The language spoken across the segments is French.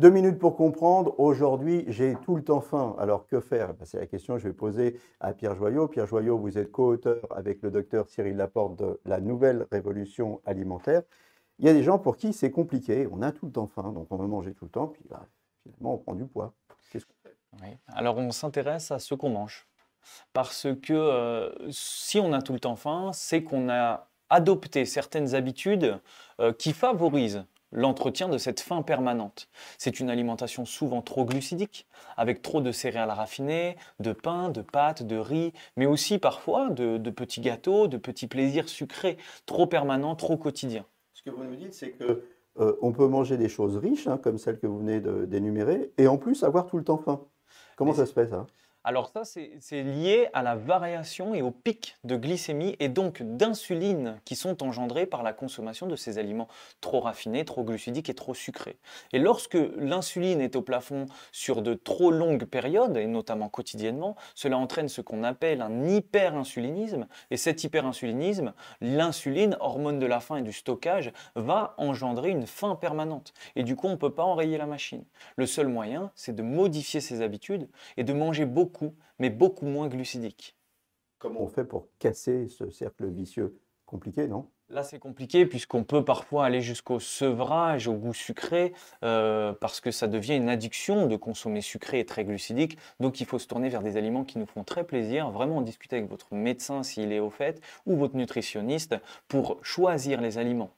Deux minutes pour comprendre. Aujourd'hui, j'ai tout le temps faim. Alors, que faire eh ben, C'est la question que je vais poser à Pierre Joyot. Pierre Joyot, vous êtes co-auteur avec le docteur Cyril Laporte de La nouvelle révolution alimentaire. Il y a des gens pour qui c'est compliqué. On a tout le temps faim, donc on veut manger tout le temps, puis finalement, on prend du poids. Alors, on s'intéresse à ce qu'on mange. Parce que euh, si on a tout le temps faim, c'est qu'on a adopté certaines habitudes euh, qui favorisent l'entretien de cette faim permanente. C'est une alimentation souvent trop glucidique, avec trop de céréales raffinées, de pain, de pâtes, de riz, mais aussi parfois de, petits gâteaux, de petits plaisirs sucrés, trop permanents, trop quotidiens. Ce que vous nous dites, c'est que euh, on peut manger des choses riches, hein, comme celles que vous venez d'énumérer, et en plus avoir tout le temps faim. Comment ça se fait hein ça alors ça, c'est lié à la variation et au pic de glycémie et donc d'insuline qui sont engendrés par la consommation de ces aliments trop raffinés, trop glucidiques et trop sucrés. Et lorsque l'insuline est au plafond sur de trop longues périodes, et notamment quotidiennement, cela entraîne ce qu'on appelle un hyperinsulinisme. Et cet hyperinsulinisme, l'insuline, hormone de la faim et du stockage, va engendrer une faim permanente. Et du coup, on ne peut pas enrayer la machine. Le seul moyen, c'est de modifier ses habitudes et de manger beaucoup mais beaucoup moins glucidique. Comment on fait pour casser ce cercle vicieux Compliqué, non Là, c'est compliqué puisqu'on peut parfois aller jusqu'au sevrage, au goût sucré, euh, parce que ça devient une addiction de consommer sucré et très glucidique. Donc, il faut se tourner vers des aliments qui nous font très plaisir, vraiment discuter avec votre médecin s'il est au fait, ou votre nutritionniste, pour choisir les aliments.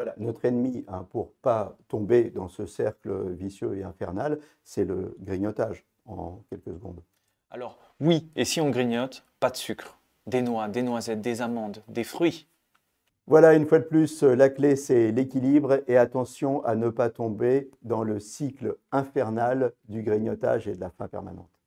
Voilà, notre ennemi, pour hein, pour pas tomber dans ce cercle vicieux et infernal, c'est le grignotage en quelques secondes. Alors oui, et si on grignote, pas de sucre, des noix, des noisettes, des amandes, des fruits. Voilà, une fois de plus, la clé, c'est l'équilibre et attention à ne pas tomber dans le cycle infernal du grignotage et de la faim permanente.